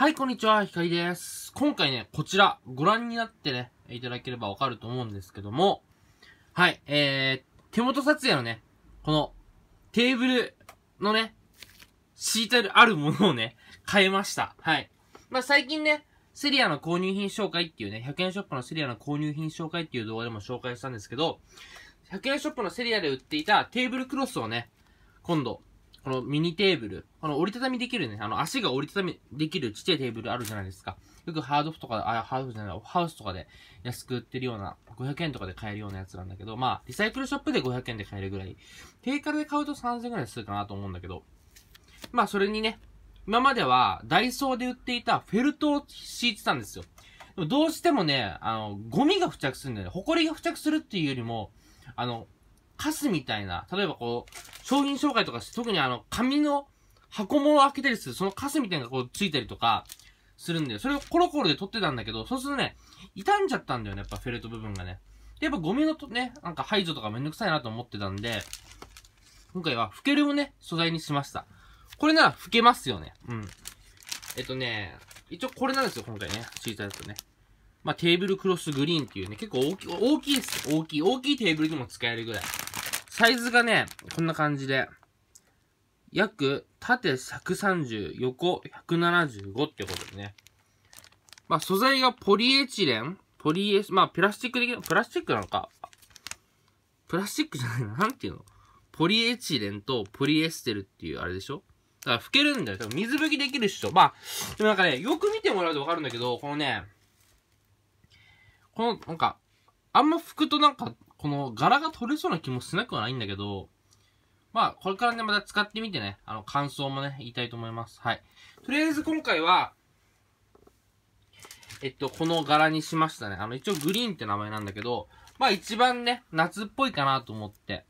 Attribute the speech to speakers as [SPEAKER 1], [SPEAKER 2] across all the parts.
[SPEAKER 1] はい、こんにちは、ひかりです。今回ね、こちら、ご覧になってね、いただければわかると思うんですけども、はい、えー、手元撮影のね、この、テーブルのね、敷いてあるものをね、変えました。はい。まあ、最近ね、セリアの購入品紹介っていうね、100円ショップのセリアの購入品紹介っていう動画でも紹介したんですけど、100円ショップのセリアで売っていたテーブルクロスをね、今度、このミニテーブル、この折りたたみできるね、あの足が折りたたみできるちっちゃいテーブルあるじゃないですか。よくハードオフとか、あ、ハードオフじゃない、ハウスとかで安く売ってるような、500円とかで買えるようなやつなんだけど、まあ、リサイクルショップで500円で買えるぐらい。定価で買うと3000円ぐらいするかなと思うんだけど、まあ、それにね、今まではダイソーで売っていたフェルトを敷いてたんですよ。でもどうしてもね、あの、ゴミが付着するんだよね。埃が付着するっていうよりも、あの、カスみたいな、例えばこう、商品紹介とか特にあの、紙の箱物を開けたりする、そのカスみたいなのがこうついたりとか、するんで、それをコロコロで取ってたんだけど、そうするとね、傷んじゃったんだよね、やっぱフェルト部分がね。で、やっぱゴミのとね、なんか排除とかめんどくさいなと思ってたんで、今回は拭けるをね、素材にしました。これなら吹けますよね。うん。えっとね、一応これなんですよ、今回ね。ついたやつね。まあ、テーブルクロスグリーンっていうね、結構大きい、大きいです。大きい、大きいテーブルにも使えるぐらい。サイズがね、こんな感じで、約縦130、横175ってことでね。まあ、素材がポリエチレンポリエ、まあ、プラスチック的な、プラスチックなのか。プラスチックじゃないな。なんていうのポリエチレンとポリエステルっていうあれでしょだから拭けるんだよ。多分水拭きできるっしょ。まあ、でもなんかね、よく見てもらうとわかるんだけど、このね、この、なんか、あんま拭くとなんか、この柄が取れそうな気もしなくはないんだけど、まあ、これからね、また使ってみてね、あの、感想もね、言いたいと思います。はい。とりあえず今回は、えっと、この柄にしましたね。あの、一応グリーンって名前なんだけど、まあ一番ね、夏っぽいかなと思って、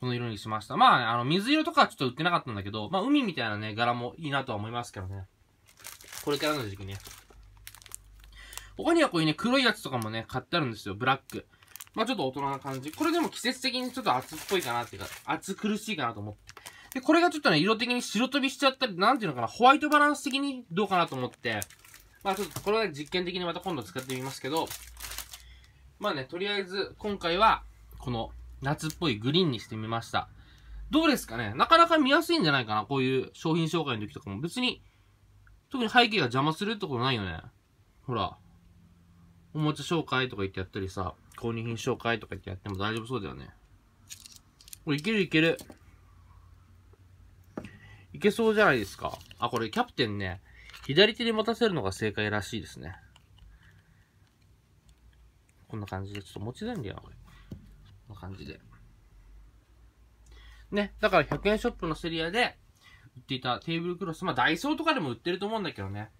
[SPEAKER 1] この色にしました。まあ、ね、あの、水色とかはちょっと売ってなかったんだけど、まあ海みたいなね、柄もいいなとは思いますけどね。これからの時期ね。他にはこういうね、黒いやつとかもね、買ってあるんですよ。ブラック。まあちょっと大人な感じ。これでも季節的にちょっと暑っぽいかなっていうか、暑苦しいかなと思って。で、これがちょっとね、色的に白飛びしちゃったり、なんていうのかな、ホワイトバランス的にどうかなと思って、まあちょっとこれは実験的にまた今度使ってみますけど、まあね、とりあえず今回は、この夏っぽいグリーンにしてみました。どうですかねなかなか見やすいんじゃないかなこういう商品紹介の時とかも。別に、特に背景が邪魔するってことないよね。ほら、おもちゃ紹介とか言ってやったりさ。購入品紹介とかやっても大丈夫そうだよね。これいけるいける。いけそうじゃないですか。あ、これキャプテンね、左手で持たせるのが正解らしいですね。こんな感じで、ちょっと持ちづらいんだよな、これ。こんな感じで。ね、だから100円ショップのセリアで売っていたテーブルクロス、まあダイソーとかでも売ってると思うんだけどね。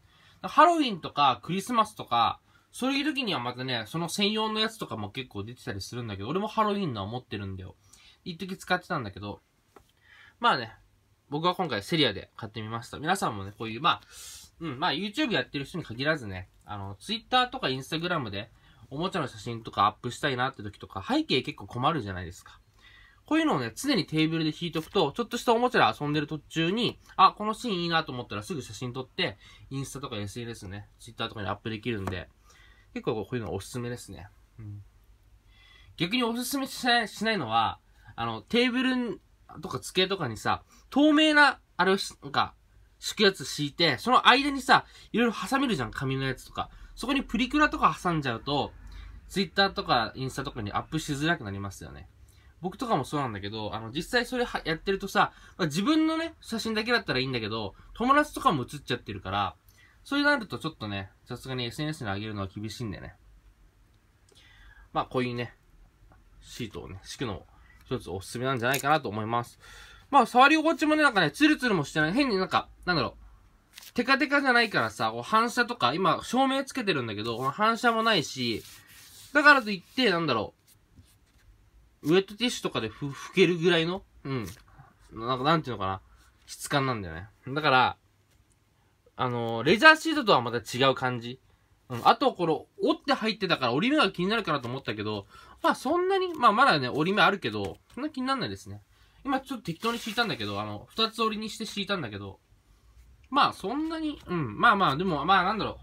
[SPEAKER 1] ハロウィンとかクリスマスとか、そういう時にはまたね、その専用のやつとかも結構出てたりするんだけど、俺もハロウィンのは持ってるんだよ。一時使ってたんだけど、まあね、僕は今回セリアで買ってみました。皆さんもね、こういう、まあ、うん、まあ YouTube やってる人に限らずね、あの、Twitter とか Instagram でおもちゃの写真とかアップしたいなって時とか、背景結構困るじゃないですか。こういうのをね、常にテーブルで引いとくと、ちょっとしたおもちゃで遊んでる途中に、あ、このシーンいいなと思ったらすぐ写真撮って、インスタとか SNS ね、Twitter とかにアップできるんで、結構こういうのおすすめですね。うん、逆におすすめしないしないのは、あの、テーブルとか机とかにさ、透明な、あれをし、なんか、敷くやつ敷いて、その間にさ、いろいろ挟めるじゃん、紙のやつとか。そこにプリクラとか挟んじゃうと、ツイッターとかインスタとかにアップしづらくなりますよね。僕とかもそうなんだけど、あの、実際それやってるとさ、まあ、自分のね、写真だけだったらいいんだけど、友達とかも写っちゃってるから、それがあるとちょっとね、さすがに SNS に上げるのは厳しいんでね。まあ、こういうね、シートをね、敷くのも一つおすすめなんじゃないかなと思います。まあ、触り心地もね、なんかね、ツルツルもしてない。変になんか、なんだろう。テカテカじゃないからさ、こう反射とか、今、照明つけてるんだけど、この反射もないし、だからといって、なんだろう。ウェットティッシュとかでふ、拭けるぐらいの、うん。なんか、なんていうのかな。質感なんだよね。だから、あの、レジャーシートとはまた違う感じ。うん。あと、この、折って入ってたから折り目が気になるかなと思ったけど、まあそんなに、まあまだね、折り目あるけど、そんな気にならないですね。今ちょっと適当に敷いたんだけど、あの、二つ折りにして敷いたんだけど、まあそんなに、うん。まあまあ、でも、まあなんだろう。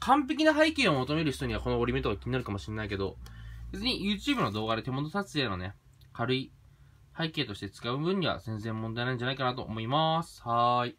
[SPEAKER 1] 完璧な背景を求める人にはこの折り目とか気になるかもしれないけど、別に YouTube の動画で手元撮影のね、軽い背景として使う分には全然問題ないんじゃないかなと思います。はーい。